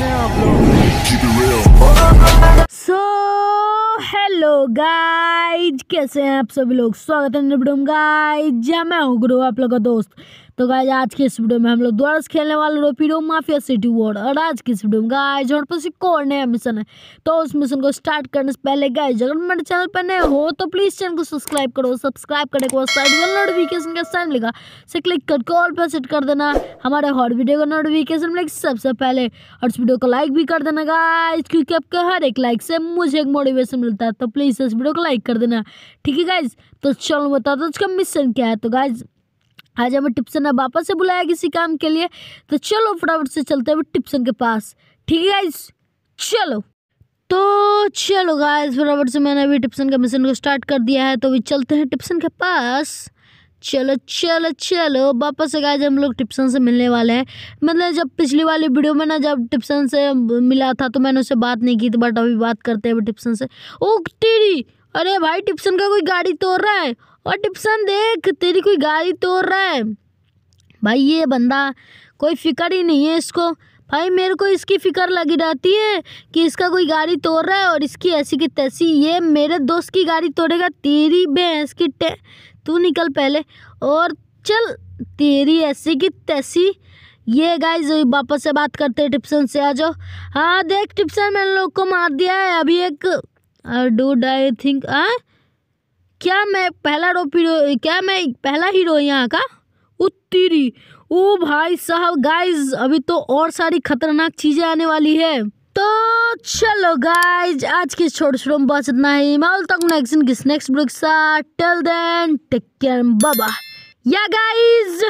कैसे हैं आप लोग सो हेलो गाइज कैसे हैं आप सभी लोग स्वागत है मैं हूँ गुरु आप लोग का दोस्त तो गाइज आज के इस वीडियो में हम लोग द्वारा खेलने वाले रोपीडो माफिया सिटी वॉर और आज के इस वीडियो में गाइज हमारे पास एक और नया मिशन है तो उस मिशन को स्टार्ट करने से पहले गाइज अगर मेरे चैनल पर नए हो तो प्लीज़ चैनल को सब्सक्राइब करो सब्सक्राइब करने के बाद साइड में नोटिफिकेशन का साइन लिखा से क्लिक करके ऑल पर सेट कर देना हमारे हर वीडियो का नोटिफिकेशन मिलेगी सबसे पहले और इस वीडियो को लाइक भी कर देना गाइज क्योंकि आपके हर एक लाइक से मुझे एक मोटिवेशन मिलता है तो प्लीज़ इस वीडियो को लाइक कर देना ठीक है गाइज तो चलो बता दो उसका मिशन क्या है तो गाइज़ आज हमें टिप्सन ने वापस से बुलाया किसी काम के लिए तो चलो फटाफट से चलते हैं टिप्सन के पास ठीक है गाइज चलो तो चलो गाइज फटाफट से मैंने अभी टिप्सन का मिशन को स्टार्ट कर दिया है तो अभी चलते हैं टिप्सन के पास चलो चलो चलो वापस से गाइज हम लोग टिप्सन से मिलने वाले हैं मतलब जब पिछली वाली वीडियो में ना जब टिप्सन से मिला था तो मैंने उससे बात नहीं की थी बट अभी बात करते हैं टिप्सन से ओ टेरी अरे भाई टिप्सन का कोई गाड़ी तोड़ रहा है और टिप्सन देख तेरी कोई गाड़ी तोड़ रहा है भाई ये बंदा कोई फिक्र ही नहीं है इसको भाई मेरे को इसकी फ़िक्र लगी रहती है कि इसका कोई गाड़ी तोड़ रहा है और इसकी ऐसी की तैसी ये मेरे दोस्त की गाड़ी तोड़ेगा तेरी भैंस की टे तू निकल पहले और चल तेरी ऐसी की तैसी ये गाइज वापस से बात करते हैं टिप्सन से आ जाओ हाँ देख टिप्सन मैंने लोग को मार दिया है अभी एक डूड आई थिंक आ क्या मैं पहला रो क्या मैं पहला हीरो यहाँ का उत्तरी ओ भाई साहब गाइज अभी तो और सारी खतरनाक चीजें आने वाली है तो चलो गाइज आज के छोटे छोटे बस इतना ही मैं तक नेक्स्ट किस next break till then take care बाबा या गाइज